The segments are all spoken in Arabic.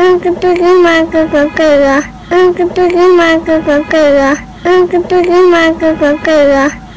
Anche perché manca qualcosa, anche perché manca qualcosa, anche perché manca qualcosa.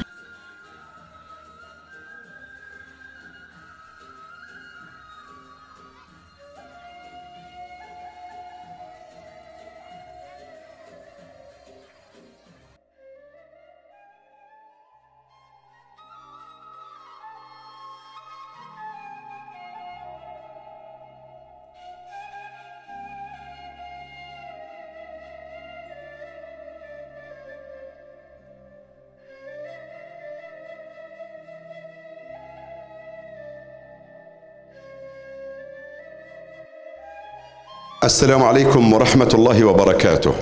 السلام عليكم ورحمة الله وبركاته.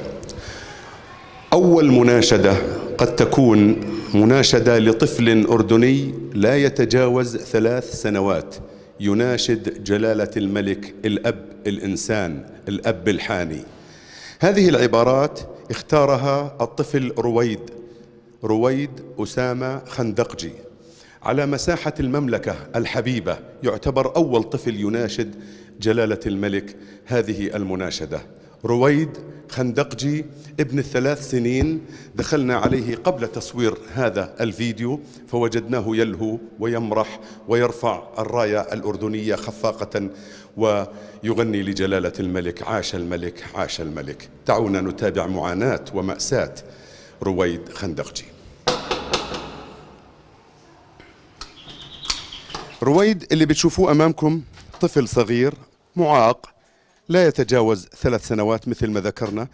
أول مناشدة قد تكون مناشدة لطفل أردني لا يتجاوز ثلاث سنوات يناشد جلالة الملك الأب الإنسان الأب الحاني. هذه العبارات اختارها الطفل رويد رويد أسامة خندقجي على مساحة المملكة الحبيبة يعتبر أول طفل يناشد جلالة الملك هذه المناشدة رويد خندقجي ابن الثلاث سنين دخلنا عليه قبل تصوير هذا الفيديو فوجدناه يلهو ويمرح ويرفع الراية الأردنية خفاقة ويغني لجلالة الملك عاش الملك عاش الملك دعونا نتابع معاناة ومأساة رويد خندقجي رويد اللي بتشوفوه أمامكم طفل صغير معاق لا يتجاوز ثلاث سنوات مثل ما ذكرنا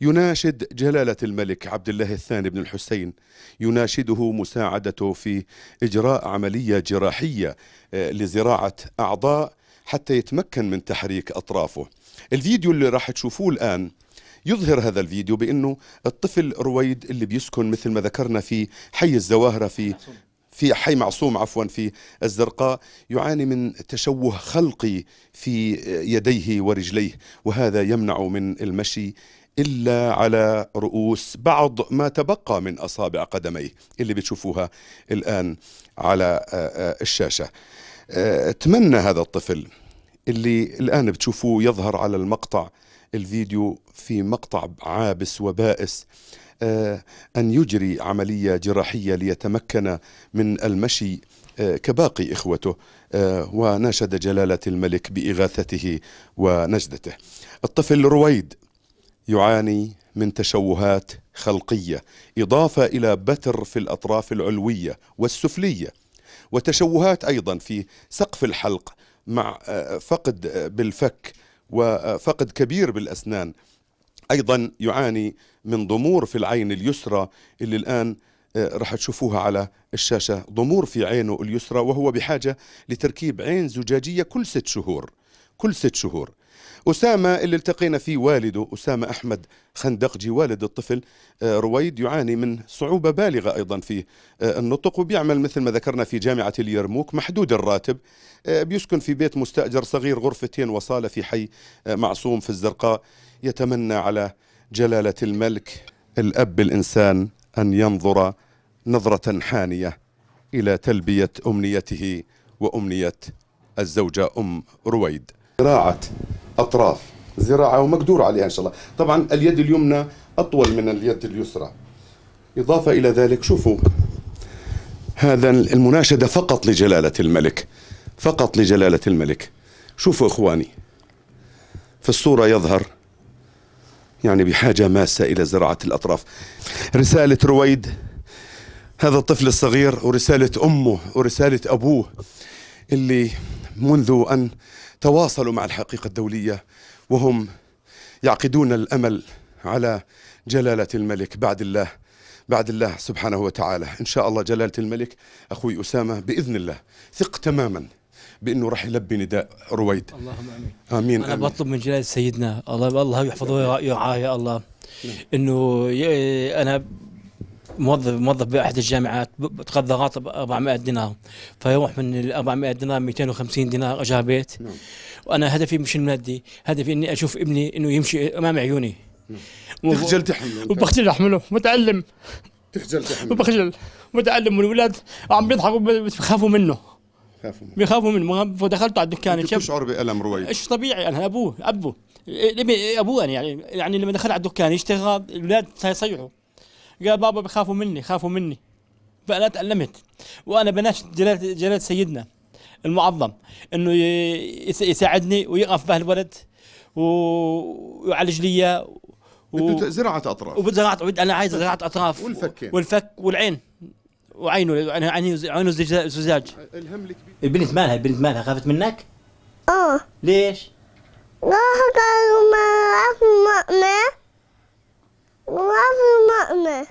يناشد جلالة الملك عبد الله الثاني بن الحسين يناشده مساعدته في إجراء عملية جراحية آه، لزراعة أعضاء حتى يتمكن من تحريك أطرافه الفيديو اللي راح تشوفوه الآن يظهر هذا الفيديو بأنه الطفل رويد اللي بيسكن مثل ما ذكرنا في حي الزواهرة في في حي معصوم عفوا في الزرقاء يعاني من تشوه خلقي في يديه ورجليه وهذا يمنع من المشي إلا على رؤوس بعض ما تبقى من أصابع قدميه اللي بتشوفوها الآن على آه، آه، الشاشة آه، أتمنى هذا الطفل اللي الآن بتشوفوه يظهر على المقطع الفيديو في مقطع عابس وبائس آه، أن يجري عملية جراحية ليتمكن من المشي آه، كباقي إخوته آه، وناشد جلالة الملك بإغاثته ونجدته الطفل رويد يعاني من تشوهات خلقية إضافة إلى بتر في الأطراف العلوية والسفلية وتشوهات أيضا في سقف الحلق مع فقد بالفك وفقد كبير بالأسنان ايضا يعاني من ضمور في العين اليسرى اللي الان آه، راح تشوفوها على الشاشه ضمور في عينه اليسرى وهو بحاجه لتركيب عين زجاجيه كل ست شهور كل ست شهور أسامة اللي التقينا فيه والده أسامة أحمد خندقجي والد الطفل آه، رويد يعاني من صعوبة بالغة أيضا في آه، النطق وبيعمل مثل ما ذكرنا في جامعة اليرموك محدود الراتب آه، بيسكن في بيت مستأجر صغير غرفتين وصالة في حي معصوم في الزرقاء يتمنى على جلالة الملك الأب الإنسان أن ينظر نظرة حانية إلى تلبية أمنيته وأمنية الزوجة أم رويد زراعة أطراف زراعة ومقدور عليها إن شاء الله طبعا اليد اليمنى أطول من اليد اليسرى إضافة إلى ذلك شوفوا هذا المناشدة فقط لجلالة الملك فقط لجلالة الملك شوفوا إخواني في الصورة يظهر يعني بحاجة ماسة إلى زراعة الأطراف رسالة رويد هذا الطفل الصغير ورسالة أمه ورسالة أبوه اللي منذ أن تواصلوا مع الحقيقة الدولية وهم يعقدون الأمل على جلالة الملك بعد الله بعد الله سبحانه وتعالى إن شاء الله جلالة الملك أخوي أسامة بإذن الله ثق تماما بأنه راح يلبي نداء رويد اللهم أمين آمين أنا بطلب من جلالة سيدنا الله الله يحفظه ويرعاه يا الله نعم. انه انا موظف موظف باحد الجامعات بتغذى غاطب 400 دينار فيروح من ال 400 دينار 250 دينار اجار بيت نعم. وانا هدفي مش المادي هدفي اني اشوف ابني انه يمشي امام عيوني بتخجل نعم. تخجل تحمله وبخجل احمله متعلم تخجل تحمله وبخجل متعلم والولاد عم بيضحكوا بخافوا منه بخافوا منه بخافوا منه فدخلت على الدكان كيف تشعر بالم رويد؟ ايش طبيعي انا ابوه ابوه إيه، ابوه انا يعني يعني لما دخل على الدكان يشتغل الاولاد صيحوا قال بابا بخافوا مني خافوا مني فأنا تعلمت وأنا بناشد جلالة, جلال سيدنا المعظم أنه يساعدني ويقف به الولد ويعالج لي اياه و... زراعة أطراف وزراعة أنا عايز زراعة أطراف والفكين والفك والعين وعينه يعني عينه عينه زجاج الهم الكبير البنت مالها البنت مالها خافت منك؟ اه ليش؟ لا آه، قالوا ما ما Love you, Mommy.